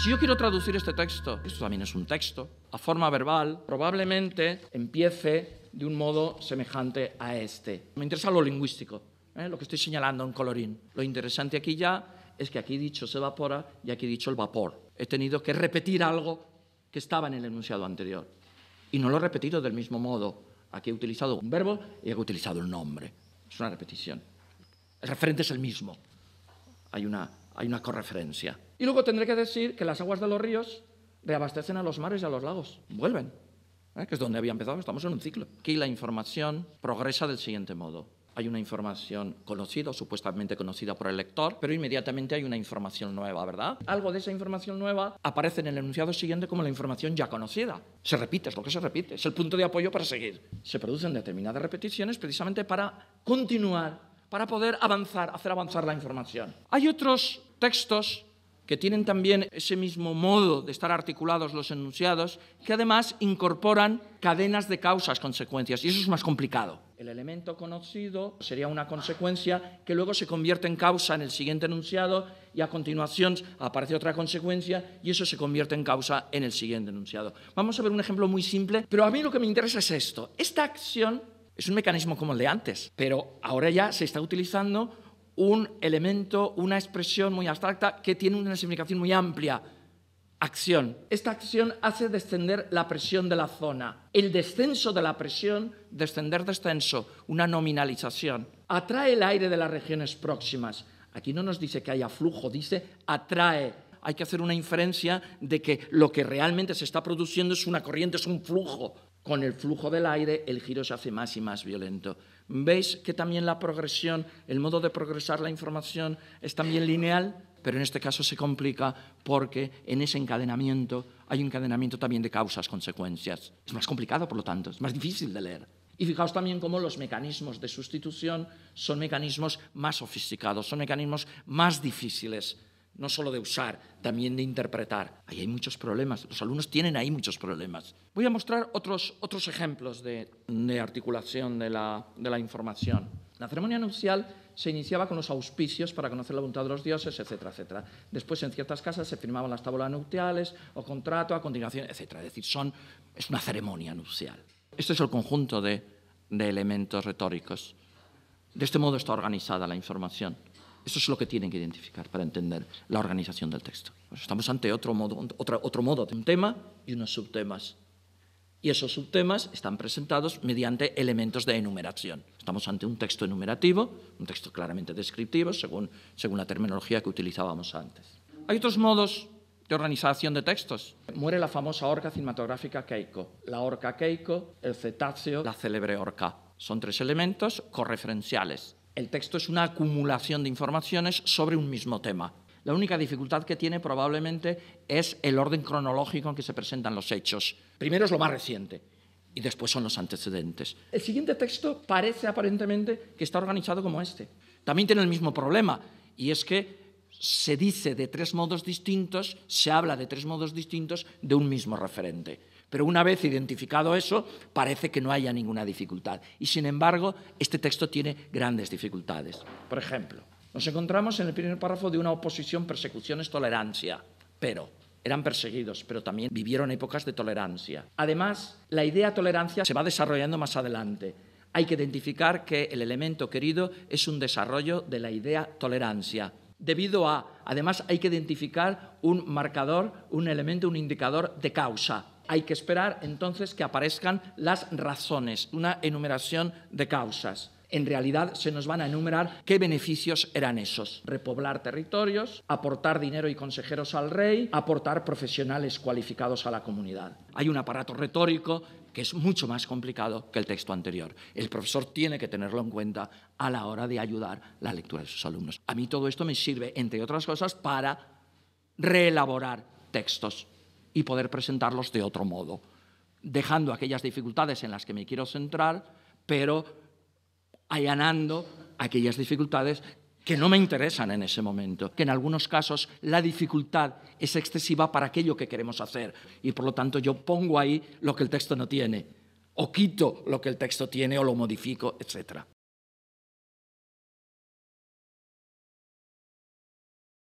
Si yo quiero traducir este texto, esto también es un texto, a forma verbal, probablemente empiece de un modo semejante a este. Me interesa lo lingüístico, ¿eh? lo que estoy señalando en colorín. Lo interesante aquí ya es que aquí he dicho se evapora y aquí he dicho el vapor. He tenido que repetir algo que estaba en el enunciado anterior. Y no lo he repetido del mismo modo. Aquí he utilizado un verbo y he utilizado el nombre. Es una repetición. El referente es el mismo. Hay una, hay una correferencia. Y luego tendré que decir que las aguas de los ríos reabastecen a los mares y a los lagos. Vuelven, ¿eh? que es donde había empezado. Estamos en un ciclo. Aquí la información progresa del siguiente modo. Hay una información conocida, supuestamente conocida por el lector, pero inmediatamente hay una información nueva, ¿verdad? Algo de esa información nueva aparece en el enunciado siguiente como la información ya conocida. Se repite, es lo que se repite, es el punto de apoyo para seguir. Se producen determinadas repeticiones precisamente para continuar, para poder avanzar, hacer avanzar la información. Hay otros textos que tienen también ese mismo modo de estar articulados los enunciados, que además incorporan cadenas de causas, consecuencias, y eso es más complicado. El elemento conocido sería una consecuencia que luego se convierte en causa en el siguiente enunciado y a continuación aparece otra consecuencia y eso se convierte en causa en el siguiente enunciado. Vamos a ver un ejemplo muy simple, pero a mí lo que me interesa es esto. Esta acción es un mecanismo como el de antes, pero ahora ya se está utilizando un elemento, una expresión muy abstracta que tiene una significación muy amplia. Acción. Esta acción hace descender la presión de la zona. El descenso de la presión, descender, descenso, una nominalización. Atrae el aire de las regiones próximas. Aquí no nos dice que haya flujo, dice atrae hay que hacer una inferencia de que lo que realmente se está produciendo es una corriente, es un flujo. Con el flujo del aire el giro se hace más y más violento. ¿Veis que también la progresión, el modo de progresar la información es también lineal? Pero en este caso se complica porque en ese encadenamiento hay un encadenamiento también de causas-consecuencias. Es más complicado, por lo tanto, es más difícil de leer. Y fijaos también cómo los mecanismos de sustitución son mecanismos más sofisticados, son mecanismos más difíciles no solo de usar, también de interpretar. Ahí hay muchos problemas, los alumnos tienen ahí muchos problemas. Voy a mostrar otros, ejemplos de, articulación de la, información. La ceremonia nupcial se iniciaba con los auspicios para conocer la voluntad de los dioses, etcétera, etcétera. Después, en ciertas casas se firmaban las tablas nupciales o contrato, a continuación, etcétera. Es decir, es una ceremonia nupcial. Este es el conjunto de elementos retóricos. De este modo está organizada la información. Eso es lo que tienen que identificar para entender la organización del texto. Pues estamos ante otro modo, de un tema y unos subtemas. Y esos subtemas están presentados mediante elementos de enumeración. Estamos ante un texto enumerativo, un texto claramente descriptivo, según, según la terminología que utilizábamos antes. Hay otros modos de organización de textos. Muere la famosa orca cinematográfica Keiko. La orca Keiko, el cetáceo, la célebre orca. Son tres elementos correferenciales el texto es una acumulación de informaciones sobre un mismo tema. La única dificultad que tiene probablemente es el orden cronológico en que se presentan los hechos. Primero es lo más reciente y después son los antecedentes. El siguiente texto parece aparentemente que está organizado como este. También tiene el mismo problema y es que se dice de tres modos distintos, se habla de tres modos distintos de un mismo referente. Pero una vez identificado eso, parece que no haya ninguna dificultad. Y sin embargo, este texto tiene grandes dificultades. Por ejemplo, nos encontramos en el primer párrafo de una oposición, persecuciones, tolerancia. Pero eran perseguidos, pero también vivieron épocas de tolerancia. Además, la idea tolerancia se va desarrollando más adelante. Hay que identificar que el elemento querido es un desarrollo de la idea tolerancia debido a, además hay que identificar un marcador, un elemento, un indicador de causa. Hay que esperar entonces que aparezcan las razones, una enumeración de causas. En realidad se nos van a enumerar qué beneficios eran esos. Repoblar territorios, aportar dinero y consejeros al rey, aportar profesionales cualificados a la comunidad. Hay un aparato retórico que es mucho más complicado que el texto anterior. El profesor tiene que tenerlo en cuenta a la hora de ayudar la lectura de sus alumnos. A mí todo esto me sirve, entre otras cosas, para reelaborar textos y poder presentarlos de otro modo, dejando aquellas dificultades en las que me quiero centrar, pero allanando aquellas dificultades que no me interesan en ese momento, que en algunos casos la dificultad es excesiva para aquello que queremos hacer y por lo tanto yo pongo ahí lo que el texto no tiene, o quito lo que el texto tiene o lo modifico, etc.